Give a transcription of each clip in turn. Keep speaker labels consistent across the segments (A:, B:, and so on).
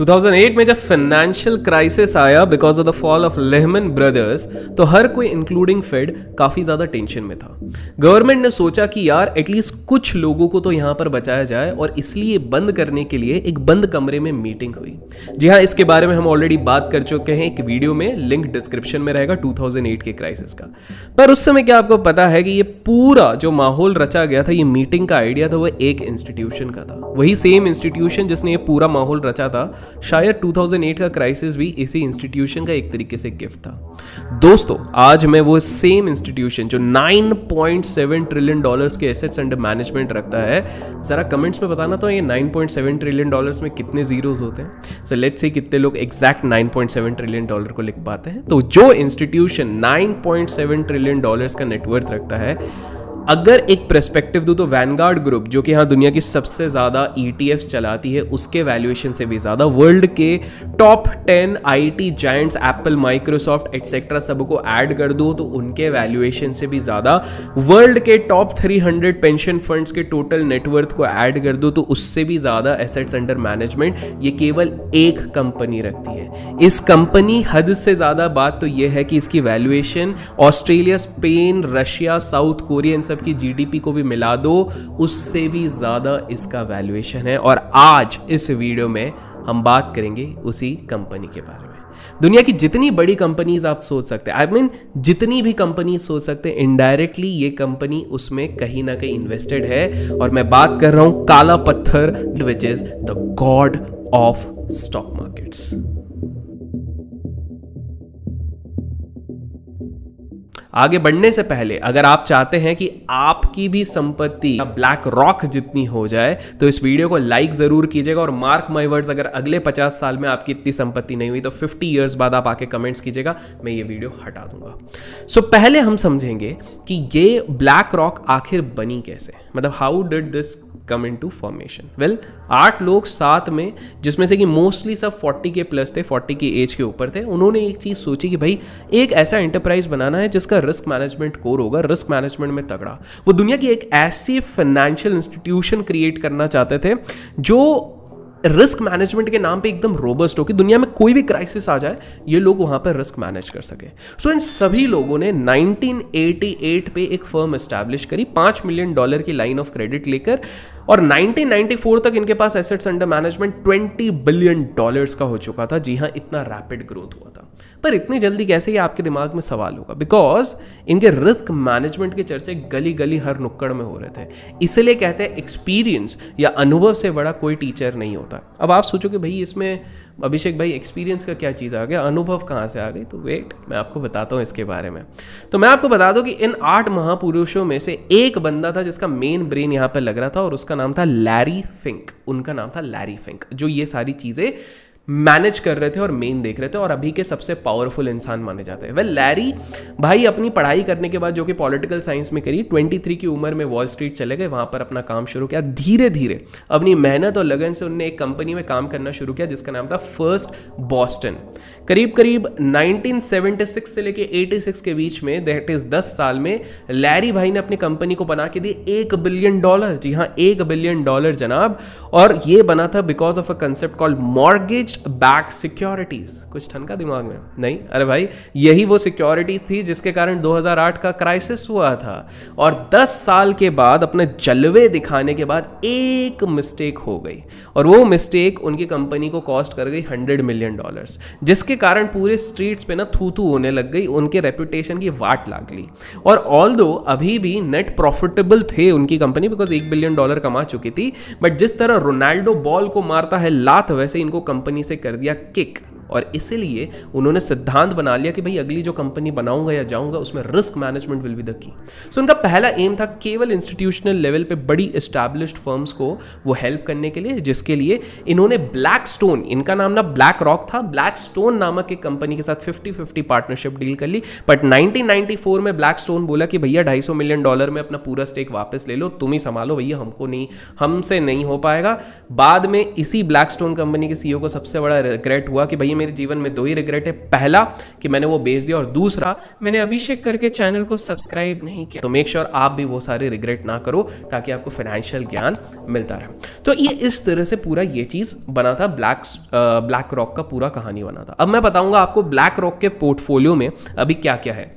A: 2008 में जब financial crisis आया because of the fall of Lehman Brothers तो हर कोई इंक्लूडिंग फेड काफ़ी ज़्यादा टेंशन में था गवर्नमेंट ने सोचा कि यार एटलीस्ट कुछ लोगों को तो यहाँ पर बचाया जाए और इसलिए बंद करने के लिए एक बंद कमरे में मीटिंग हुई जी हाँ इसके बारे में हम ऑलरेडी बात कर चुके हैं एक वीडियो में लिंक डिस्क्रिप्शन में रहेगा टू के क्राइसिस का पर उस समय क्या आपको पता है कि ये पूरा जो माहौल रचा गया था ये मीटिंग का आइडिया था वो एक इंस्टीट्यूशन का था वही सेम इंस्टीट्यूशन जिसने ये पूरा माहौल रचा था शायद 2008 का क्राइसिस भी इसी इंस्टीट्यूशन का एक तरीके से गिफ्ट था दोस्तों आज मैं वो सेम इंस्टीट्यूशन जो 9.7 ट्रिलियन डॉलर्स के एसेट्स अंडर मैनेजमेंट रखता है ज़रा कमेंट्स में बताना तो ये 9.7 ट्रिलियन डॉलर्स में कितने जीरोज होते हैं सो लेट्स से कितने लोग एग्जैक्ट 9.7 ट्रिलियन डॉलर को लिख पाते हैं तो जो इंस्टीट्यूशन 9.7 ट्रिलियन डॉलर्स का नेटवर्थ रखता है अगर एक प्रस्पेक्टिव दूँ तो वैनगार्ड ग्रुप जो कि यहाँ दुनिया की सबसे ज़्यादा ई e चलाती है उसके वैल्यूएशन से भी ज़्यादा वर्ल्ड के top ten I T giants Apple Microsoft etcetera सबको ऐड कर दो तो उनके वैल्यूएशन से भी ज़्यादा वर्ल्ड के top three hundred pension funds के टोटल नेटवर्थ को ऐड कर दो तो उससे भी ज़्यादा एसेट्स अंडर मैनेजमेंट ये केवल एक कंपनी रखती है इस कंपनी हद से ज़्यादा बात तो ये है कि इसकी valuation Australia Spain Russia South Korea इन सब सब मतलब जीडीपी को भी मिला दो उससे भी ज़्यादा इसका वैल्यूएशन है और आज इस वीडियो में हम बात करेंगे उसी कंपनी के बारे में दुनिया की जितनी बड़ी कंपनीज आप सोच सकते हैं आई मीन जितनी भी कंपनी सोच सकते हैं इनडायरेक्टली ये कंपनी उसमें कहीं ना कहीं इन्वेस्टेड है और मैं बात कर रहा हूं काला पत्थर which is the god of stock markets आगे बढ़ने से पहले अगर आप चाहते हैं कि आपकी भी संपत्ति ब्लैक रॉक जितनी हो जाए तो इस वीडियो को लाइक जरूर कीजिएगा और मार्क माई वर्ड्स अगर अगले 50 साल में आपकी इतनी संपत्ति नहीं हुई तो 50 ईयर्स बाद आप आके कमेंट्स कीजिएगा मैं ये वीडियो हटा दूंगा सो so, पहले हम समझेंगे कि ये ब्लैक रॉक आखिर बनी कैसे मतलब how did this come into formation well आठ लोग साथ में जिसमें से कि मोस्टली सब 40 के प्लस थे 40 की एज के ऊपर थे उन्होंने एक चीज़ सोची कि भाई एक ऐसा एंटरप्राइज बनाना है जिसका रिस्क मैनेजमेंट कोर होगा रिस्क मैनेजमेंट में तगड़ा वो दुनिया की एक ऐसी फाइनेंशियल इंस्टीट्यूशन क्रिएट करना चाहते थे जो रिस्क मैनेजमेंट के नाम पे एकदम रोबस्ट हो कि दुनिया में कोई भी क्राइसिस आ जाए ये लोग वहां पर रिस्क मैनेज कर सके सो so, इन सभी लोगों ने 1988 पे एक फर्म एस्टैब्लिश करी पांच मिलियन डॉलर की लाइन ऑफ क्रेडिट लेकर और 1994 तक इनके पास assets under management 20 billion dollars का हो चुका था जी हाँ इतना रैपिड ग्रोथ हुआ था पर इतनी जल्दी कैसे ये आपके दिमाग में सवाल होगा बिकॉज इनके रिस्क मैनेजमेंट के चर्चे गली गली हर नुक्कड़ में हो रहे थे इसलिए कहते हैं एक्सपीरियंस या अनुभव से बड़ा कोई टीचर नहीं होता अब आप सोचो कि भाई इसमें अभिषेक भाई एक्सपीरियंस का क्या चीज़ आ गया अनुभव कहाँ से आ गई तो वेट मैं आपको बताता हूँ इसके बारे में तो मैं आपको बता दूँ कि इन आठ महापुरुषों में से एक बंदा था जिसका मेन ब्रेन यहाँ पर लग रहा था और उसका नाम था लैरी फिंक उनका नाम था लैरी फिंक जो ये सारी चीज़ें मैनेज कर रहे थे और मेन देख रहे थे और अभी के सबसे पावरफुल इंसान माने जाते हैं वेल लैरी भाई अपनी पढ़ाई करने के बाद जो कि पॉलिटिकल साइंस में करी 23 की उम्र में वॉल स्ट्रीट चले गए वहां पर अपना काम शुरू किया धीरे धीरे अपनी मेहनत और लगन से उनने एक कंपनी में काम करना शुरू किया जिसका नाम था फर्स्ट बॉस्टन करीब करीब 1976 से लेके 86 के बीच में दैट इज 10 साल में लैरी भाई ने अपनी कंपनी को बना के दी एक बिलियन डॉलर जी हाँ एक बिलियन डॉलर जनाब और ये बना था because of a concept called mortgage against back securities कुछ ठनका दिमाग में नहीं अरे भाई यही वो सिक्योरिटीज थी जिसके कारण 2008 का क्राइसिस हुआ था और 10 साल के बाद अपने जलवे दिखाने के बाद एक मिस्टेक हो गई और वो मिस्टेक उनकी कंपनी को कॉस्ट कर गई हंड्रेड मिलियन डॉलर्स जिसके कारण पूरे स्ट्रीट्स पे ना थू थू होने लग गई उनके रेपुटेशन की वाट लाग ली और ऑल अभी भी नेट प्रॉफिटेबल थे उनकी कंपनी बिकॉज एक बिलियन डॉलर कमा चुकी थी बट जिस तरह रोनाल्डो बॉल को मारता है लात वैसे इनको कंपनी से कर दिया किक और इसीलिए उन्होंने सिद्धांत बना लिया कि भाई अगली जो कंपनी बनाऊंगा या जाऊंगा उसमें risk management will be the key so उनका पहला एम था केवल इंस्टीट्यूशनल लेवल पे बड़ी इस्टेब्लिश्ड फर्म्स को वो हेल्प करने के लिए जिसके लिए इन्होंने ब्लैक स्टोन इनका नाम ना ब्लैक रॉक था ब्लैक स्टोन नामक एक कंपनी के साथ फिफ्टी फिफ्टी पार्टनरशिप डील कर ली बट नाइनटीन में ब्लैक स्टोन बोला कि भैया ढाई मिलियन डॉलर में अपना पूरा स्टेक वापस ले लो तुम ही संभालो भैया हमको नहीं हमसे नहीं हो पाएगा बाद में इसी ब्लैक स्टोन कंपनी के सीईओ को सबसे बड़ा रिग्रेट हुआ कि भैया मेरे जीवन में दो ही रिग्रेट है पहला कि मैंने वो बेच दिया और दूसरा मैंने अभिषेक करके चैनल को सब्सक्राइब नहीं किया तो मेक श्योर sure आप भी वो सारे रिग्रेट ना करो ताकि आपको फाइनेंशियल ज्ञान मिलता रहे तो ये इस तरह से पूरा ये चीज़ बना था ब्लैक ब्लैक रॉक का पूरा कहानी बना था अब मैं बताऊंगा आपको ब्लैक रॉक के पोर्टफोलियो में अभी क्या क्या है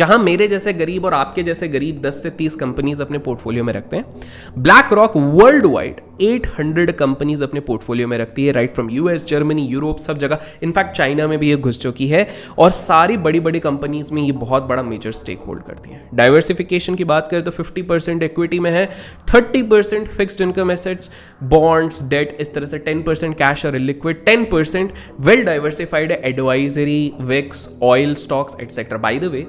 A: जहां मेरे जैसे गरीब और आपके जैसे गरीब 10 से 30 कंपनीज अपने पोर्टफोलियो में रखते हैं BlackRock worldwide 800 companies अपने पोर्टफोलियो में रखती है right from US Germany Europe सब जगह इनफैक्ट चाइना में भी ये घुस चुकी है और सारी बड़ी बड़ी कंपनीज में ये बहुत बड़ा मेजर स्टेक होल्ड करती है डाइवर्सिफिकेशन की बात करें तो परसेंट इक्विटी में है percent fixed income assets bonds debt इस तरह से परसेंट कैश और liquid percent well diversified advisory VIX oil stocks etcetera by the way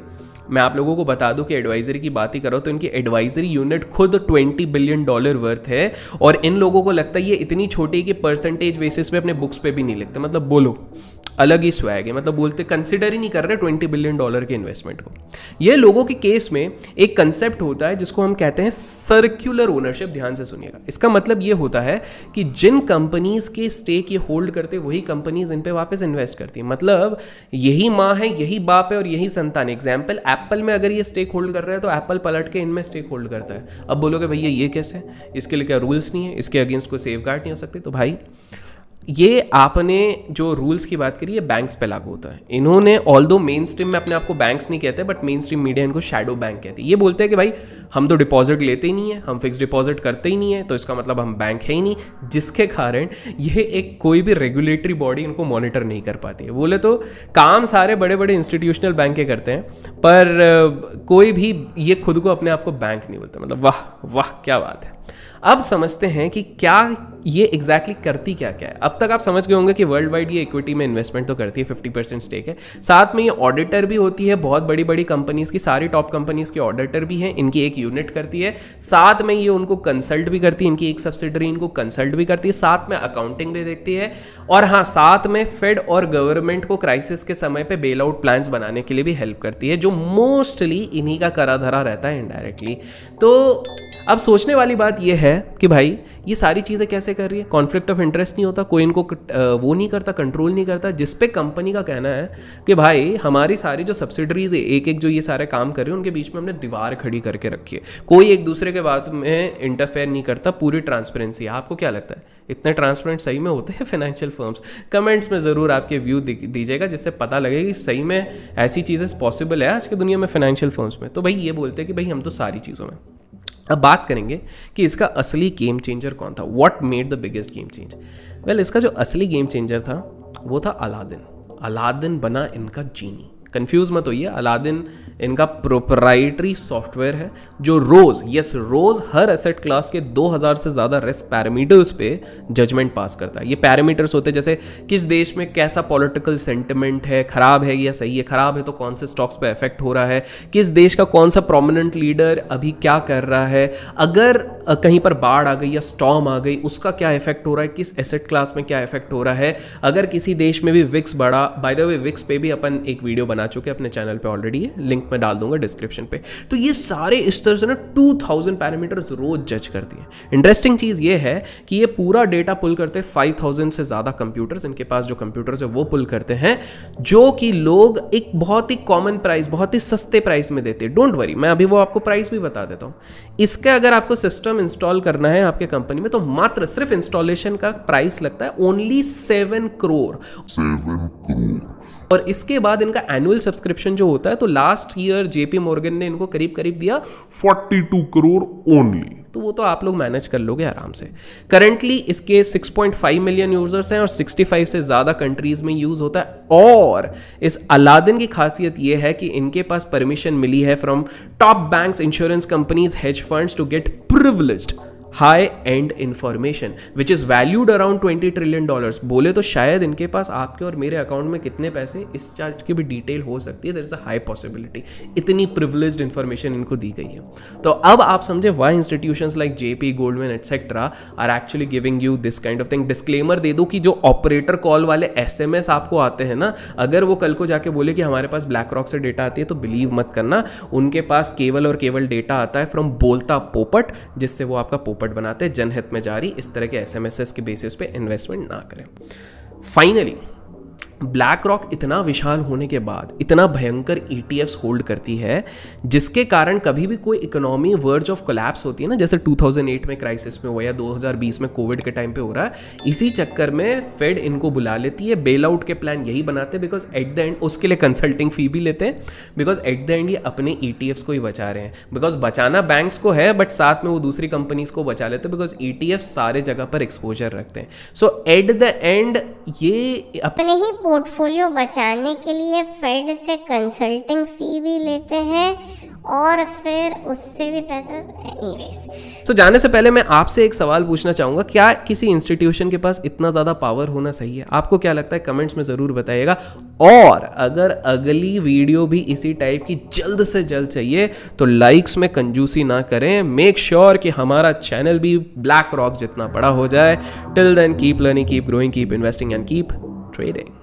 A: मैं आप लोगों को बता दूं कि एडवाइजरी की बात ही करो तो इनकी एडवाइजरी यूनिट खुद 20 बिलियन डॉलर वर्थ है और इन लोगों को लगता है ये इतनी छोटी कि परसेंटेज बेसिस पे अपने बुक्स पे भी नहीं लिखते मतलब बोलो अलग ही स्वैग है मतलब बोलते कंसिडर ही नहीं कर रहे ट्वेंटी बिलियन डॉलर के इन्वेस्टमेंट को ये लोगों के केस में एक कंसेप्ट होता है जिसको हम कहते हैं सर्क्यूलर ओनरशिप ध्यान से सुनिएगा इसका मतलब ये होता है कि जिन कंपनीज के स्टेक ये होल्ड करते वही कंपनीज इन पर वापस इन्वेस्ट करती है मतलब यही माँ है यही बाप है और यही संतान एग्जाम्पल एप्पल में अगर ये स्टेक होल्ड कर रहा है तो एप्पल पलट के इनमें स्टेक होल्ड करता है अब बोलोगे भैया ये कैसे इसके लिए क्या रूल्स नहीं है इसके अगेंस्ट कोई सेफ गार्ड नहीं हो सकते तो भाई ये आपने जो रूल्स की बात करी है बैंक्स पे लागू होता है इन्होंने ऑल दो मेन स्ट्रीम में अपने आप को बैंक्स नहीं कहते बट मेन स्ट्रीम मीडिया इनको शेडो बैंक कहते हैं ये बोलते हैं कि भाई हम तो डिपॉजिट लेते ही नहीं है हम फिक्स डिपॉजिट करते ही नहीं है तो इसका मतलब हम बैंक है ही नहीं जिसके कारण ये एक कोई भी रेगुलेटरी बॉडी इनको मॉनिटर नहीं कर पाती है बोले तो काम सारे बड़े बड़े इंस्टीट्यूशनल बैंक के करते हैं पर कोई भी ये खुद को अपने आप को बैंक नहीं बोलते मतलब वाह वाह क्या बात है अब समझते हैं कि क्या ये एग्जैक्टली exactly करती क्या क्या है अब तक आप समझ गए होंगे कि वर्ल्ड वाइड ये इक्विटी में इन्वेस्टमेंट तो करती है 50 परसेंट स्टेक है साथ में ये ऑडिटर भी होती है बहुत बड़ी बड़ी कंपनीज की सारी टॉप कंपनीज की ऑडिटर भी हैं इनकी एक यूनिट करती है साथ में ये उनको कंसल्ट भी करती है इनकी एक सब्सिडरी इनको कंसल्ट भी करती है साथ में अकाउंटिंग भी देखती है और हाँ साथ में फेड और गवर्नमेंट को क्राइसिस के समय पर बेल आउट प्लान बनाने के लिए भी हेल्प करती है जो मोस्टली इन्हीं का करा धरा रहता है इनडायरेक्टली तो अब सोचने वाली बात यह है कि भाई ये सारी चीज़ें कैसे कर रही है कॉन्फ्लिक्ट ऑफ इंटरेस्ट नहीं होता कोई इनको वो नहीं करता कंट्रोल नहीं करता जिस पे कंपनी का कहना है कि भाई हमारी सारी जो सब्सिडरीज है एक एक जो ये सारे काम कर रहे हैं उनके बीच में हमने दीवार खड़ी करके रखी है कोई एक दूसरे के बात में इंटरफेयर नहीं करता पूरी ट्रांसपेरेंसी आपको क्या लगता है इतने ट्रांसपेरेंट सही में होते हैं फाइनेंशियल फर्म्स कमेंट्स में ज़रूर आपके व्यू दीजिएगा जिससे पता लगे कि सही में ऐसी चीज़ें पॉसिबल है आज की दुनिया में फाइनेंशियल फर्म्स में तो भाई ये बोलते हैं कि भाई हम तो सारी चीज़ों में अब बात करेंगे कि इसका असली गेम चेंजर कौन था what made the biggest game change well इसका जो असली गेम चेंजर था वो था अलादिन अलादिन बना इनका जीनी कंफ्यूज मत होइए अलादिन इनका प्रोपराइटरी सॉफ्टवेयर है जो रोज़ यस रोज़ हर एसेट क्लास के 2000 से ज़्यादा रिस्क पैरामीटर्स पे जजमेंट पास करता है ये पैरामीटर्स होते हैं जैसे किस देश में कैसा पॉलिटिकल सेंटिमेंट है ख़राब है या सही है ख़राब है तो कौन से स्टॉक्स पर इफेक्ट हो रहा है किस देश का कौन सा प्रोमिनेंट लीडर अभी क्या कर रहा है अगर कहीं पर बाढ़ आ गई या स्टॉम आ गई उसका क्या इफेक्ट हो रहा है किस एसेट क्लास में क्या इफेक्ट हो रहा है अगर किसी देश में भी विक्स बढ़ा बाय द वे विक्स पे भी अपन एक वीडियो बना बना चुके अपने चैनल पे ऑलरेडी है लिंक मैं डाल दूंगा डिस्क्रिप्शन पे तो ये सारे इस तरह से ना टू थाउजेंड पैरामीटर्स रोज जज करती हैं इंटरेस्टिंग चीज़ ये है कि ये पूरा डेटा पुल करते हैं थाउजेंड से ज़्यादा कंप्यूटर्स इनके पास जो कंप्यूटर्स है वो पुल करते हैं जो कि लोग एक बहुत ही कॉमन प्राइस बहुत ही सस्ते प्राइस में देते हैं डोंट वरी मैं अभी वो आपको प्राइस भी बता देता हूँ इसका अगर आपको सिस्टम इंस्टॉल करना है आपके कंपनी में तो मात्र सिर्फ इंस्टॉलेशन का प्राइस लगता है only seven crore seven crore और इसके बाद इनका एनुअल सब्सक्रिप्शन जो होता है तो लास्ट ईयर जेपी मॉर्गन ने इनको करीब करीब दिया 42 करोड़ ओनली तो वो तो आप लोग मैनेज कर लोगे आराम से करंटली इसके 6.5 मिलियन यूजर्स हैं और 65 से ज़्यादा कंट्रीज में यूज़ होता है और इस अलादिन की खासियत ये है कि इनके पास परमिशन मिली है from top banks insurance companies hedge funds to get privileged high end information which is valued around twenty trillion dollars बोले तो शायद इनके पास आपके और मेरे अकाउंट में कितने पैसे इस चार्ज की भी डिटेल हो सकती है there is a high possibility इतनी प्रिवलेज इन्फॉर्मेशन इनको दी गई है तो अब आप समझे why institution like J P man etcetera are actually giving you this kind of thing disclaimer दे दो कि जो ऑपरेटर कॉल वाले एस एम एस आपको आते हैं ना अगर वो कल को जाके बोले कि हमारे पास ब्लैक रॉक से डेटा आती है तो बिलीव मत करना उनके पास केवल और केवल डेटा आता है फ्रॉम बोलता पोपट जिससे वो आपका पोपट चौपट बनाते जनहित में जारी इस तरह के एस के बेसिस पे इन्वेस्टमेंट ना करें फाइनली ब्लैक रॉक इतना विशाल होने के बाद इतना भयंकर ई e होल्ड करती है जिसके कारण कभी भी कोई इकोनॉमी वर्ज ऑफ कोलैप्स होती है ना जैसे 2008 में क्राइसिस में हुआ या 2020 में कोविड के टाइम पे हो रहा है इसी चक्कर में फेड इनको बुला लेती है बेल आउट के प्लान यही बनाते हैं बिकॉज एट द एंड उसके लिए कंसल्टिंग फ़ी भी लेते हैं बिकॉज एट द एंड ये अपने ई e को ही बचा रहे हैं बिकॉज बचाना बैंक्स को है बट साथ में वो दूसरी कंपनीज को बचा लेते हैं बिकॉज ई e सारे जगह पर एक्सपोजर रखते हैं सो एट द एंड ये अपने ही पोर्टफोलियो बचाने के लिए फेड से कंसल्टिंग फ़ी भी लेते हैं और फिर उससे भी पैसा एनीवेज तो so, जाने से पहले मैं आपसे एक सवाल पूछना चाहूंगा क्या किसी इंस्टीट्यूशन के पास इतना ज़्यादा पावर होना सही है आपको क्या लगता है कमेंट्स में ज़रूर बताइएगा और अगर अगली वीडियो भी इसी टाइप की जल्द से जल्द चाहिए तो लाइक्स में कंजूसी ना करें मेक श्योर sure कि हमारा चैनल भी ब्लैक रॉक जितना बड़ा हो जाए till then keep learning keep growing keep investing and keep trading